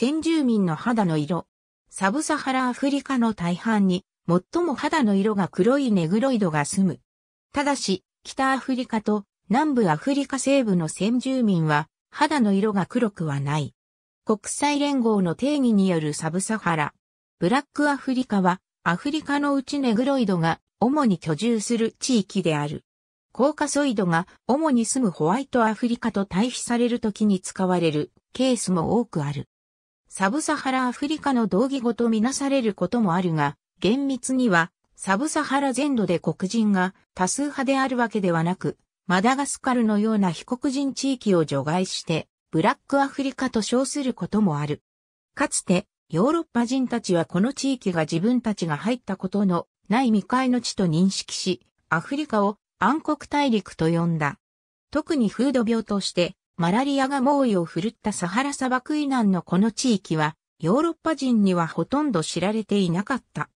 先住民の肌の色。サブサハラアフリカの大半に、最も肌の色が黒いネグロイドが住む。ただし、北アフリカと南部アフリカ西部の先住民は、肌の色が黒くはない。国際連合の定義によるサブサハラ。ブラックアフリカは、アフリカのうちネグロイドが主に居住する地域である。コーカソイドが主に住むホワイトアフリカと対比される時に使われるケースも多くある。サブサハラアフリカの同義語とみなされることもあるが、厳密には、サブサハラ全土で黒人が多数派であるわけではなく、マダガスカルのような非黒人地域を除外して、ブラックアフリカと称することもある。かつて、ヨーロッパ人たちはこの地域が自分たちが入ったことのない未開の地と認識し、アフリカを暗黒大陸と呼んだ。特に風土病として、マラリアが猛威を振るったサハラ砂漠以南のこの地域は、ヨーロッパ人にはほとんど知られていなかった。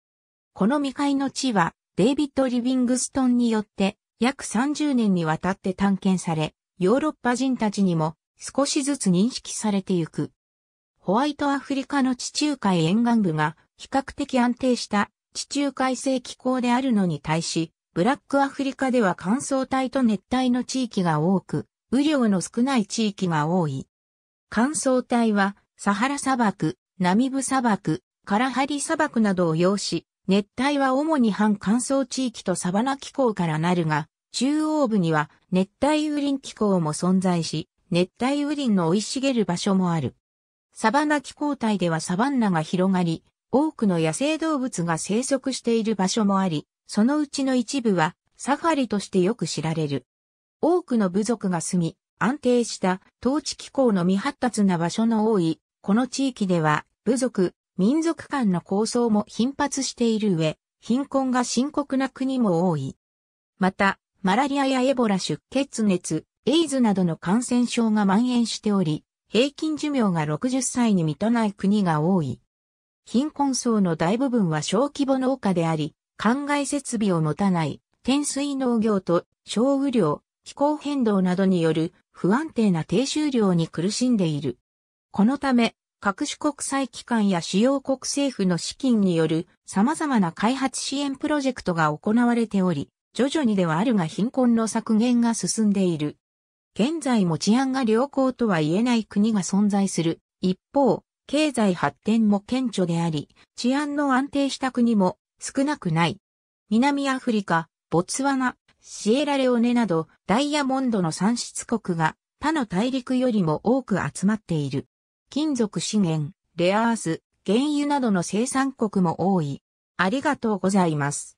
この未開の地は、デイビッド・リビングストンによって、約30年にわたって探検され、ヨーロッパ人たちにも少しずつ認識されてゆく。ホワイトアフリカの地中海沿岸部が比較的安定した地中海性気候であるのに対し、ブラックアフリカでは乾燥帯と熱帯の地域が多く、雨量の少ない地域が多い。乾燥帯は、サハラ砂漠、ナミブ砂漠、カラハリ砂漠などを要し、熱帯は主に半乾燥地域とサバナ気候からなるが、中央部には熱帯雨林気候も存在し、熱帯雨林の生い茂る場所もある。サバナ気候帯ではサバンナが広がり、多くの野生動物が生息している場所もあり、そのうちの一部はサファリとしてよく知られる。多くの部族が住み、安定した統治機構の未発達な場所の多い、この地域では部族、民族間の抗争も頻発している上、貧困が深刻な国も多い。また、マラリアやエボラ出血熱、エイズなどの感染症が蔓延しており、平均寿命が60歳に満たない国が多い。貧困層の大部分は小規模農家であり、灌漑設備を持たない、天水農業と小雨量、気候変動などによる不安定な低収量に苦しんでいる。このため、各種国際機関や主要国政府の資金による様々な開発支援プロジェクトが行われており、徐々にではあるが貧困の削減が進んでいる。現在も治安が良好とは言えない国が存在する。一方、経済発展も顕著であり、治安の安定した国も少なくない。南アフリカ、ボツワナ、シエラレオネなどダイヤモンドの産出国が他の大陸よりも多く集まっている。金属資源、レアアース、原油などの生産国も多い。ありがとうございます。